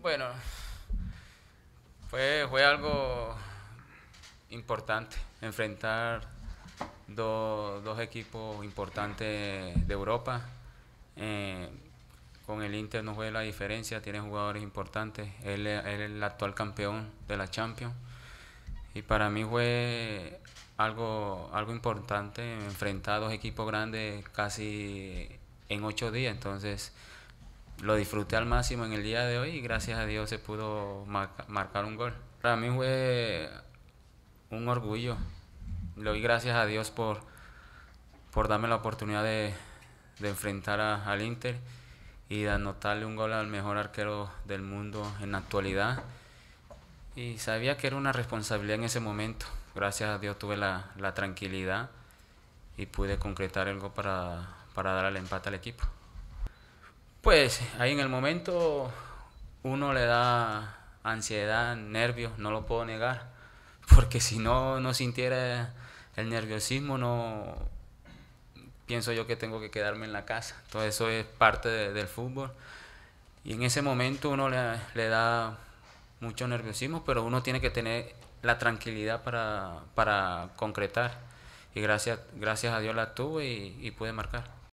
Bueno, fue, algo importante, enfrentar dos equipos importantes de Europa. Eh, con el Inter no fue la diferencia, tiene jugadores importantes. Él, es el actual campeón de la Champions. Y para mí fue algo, algo importante enfrentar dos equipos grandes casi en ocho días. Entonces, lo disfruté al máximo en el día de hoy y gracias a Dios se pudo marcar un gol. Para mí fue un orgullo. Le doy gracias a Dios por, por darme la oportunidad de, enfrentar al Inter y de anotarle un gol al mejor arquero del mundo en la actualidad. Y sabía que era una responsabilidad en ese momento. Gracias a Dios tuve la, tranquilidad y pude concretar algo para, para dar el empate al equipo. Pues ahí en el momento uno le da ansiedad, nervios, no lo puedo negar, porque si no, no sintiera el nerviosismo, no pienso yo que tengo que quedarme en la casa. Todo eso es parte del fútbol. Y en ese momento uno le, da mucho nerviosismo, pero uno tiene que tener la tranquilidad para, concretar. Y gracias, gracias a Dios la tuve y, y pude marcar.